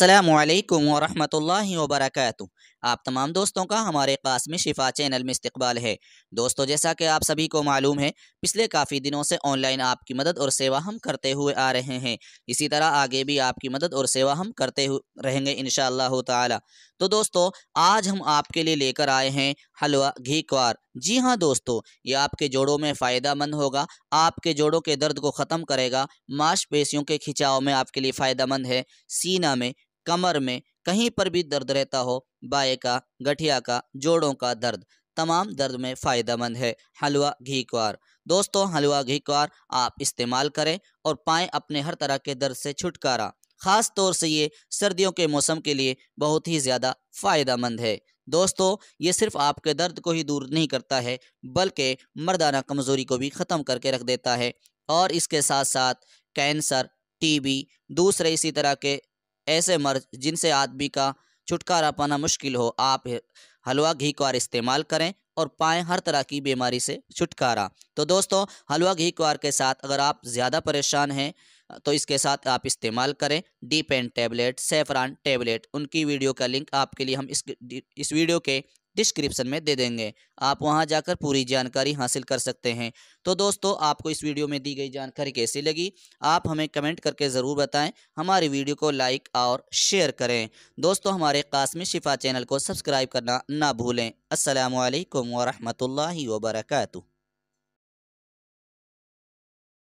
السلام علیکم ورحمۃ اللہ وبرکاتہ آپ تمام دوستوں کا ہمارے قاسم شفا چینل میں استقبال ہے دوستو جیسا کہ آپ سبھی کو معلوم ہے پچھلے کافی دنوں سے آن لائن آپ کی مدد اور سیوا ہم کرتے ہوئے آ رہے ہیں اسی طرح آگے بھی آپ کی مدد اور سیوا ہم کرتے رہیں گے انشاءاللہ تعالی تو دوستو آج ہم آپ کے لیے لے کر آئے ہیں حلوہ گھی کوار جی ہاں دوستو یہ آپ کے جوڑوں میں فائدہ مند ہوگا آپ کے جوڑوں کے درد کو ختم کرے گا ماش پیشیوں کے کھچاؤ میں آپ کے لیے فائدہ مند ہے سینہ میں کمر میں کہیں پر بھی درد رہتا ہو بائیں کا گٹھیا کا جوڑوں کا درد تمام درد میں فائدہ مند ہے حلوہ گھی کوار دوستو حلوہ گھی کوار آپ استعمال کریں اور پائیں اپنے ہر طرح کے درد سے چھٹکارا خاص طور سے یہ سردیوں کے موسم کے لیے بہت ہی زیادہ فائدہ مند ہے دوستو یہ صرف آپ کے درد کو ہی دور نہیں کرتا ہے بلکہ مردانہ کمزوری کو بھی ختم کر کے رکھ دیتا ہے اور اس کے ساتھ ساتھ کینسر ٹی بی دوسرے اسی طرح کے ایسے مرض جن سے آدمی کا چھٹکارا پانا مشکل ہو آپ حلوہ گھی کوار استعمال کریں اور پائیں ہر طرح کی بیماری سے چھٹکارا تو دوستو حلوہ گھی کوار کے ساتھ اگر آپ زیادہ پریشان ہیں تو اس کے ساتھ آپ استعمال کریں D pan tablet saffron tablet ان کی ویڈیو کا لنک آپ کے لیے ہم اس ویڈیو کے ڈسکرپشن میں دے دیں گے آپ وہاں جا کر پوری جانکاری حاصل کر سکتے ہیں تو دوستو آپ کو اس ویڈیو میں دی گئی جانکاری کیسی لگی آپ ہمیں کمنٹ کر کے ضرور بتائیں ہماری ویڈیو کو لائک اور شیئر کریں دوستو ہمارے قاسمی شفا چینل کو سبسکرائب کرنا نہ بھولیں السلام علیکم ورحمۃ اللہ وبرکاتہ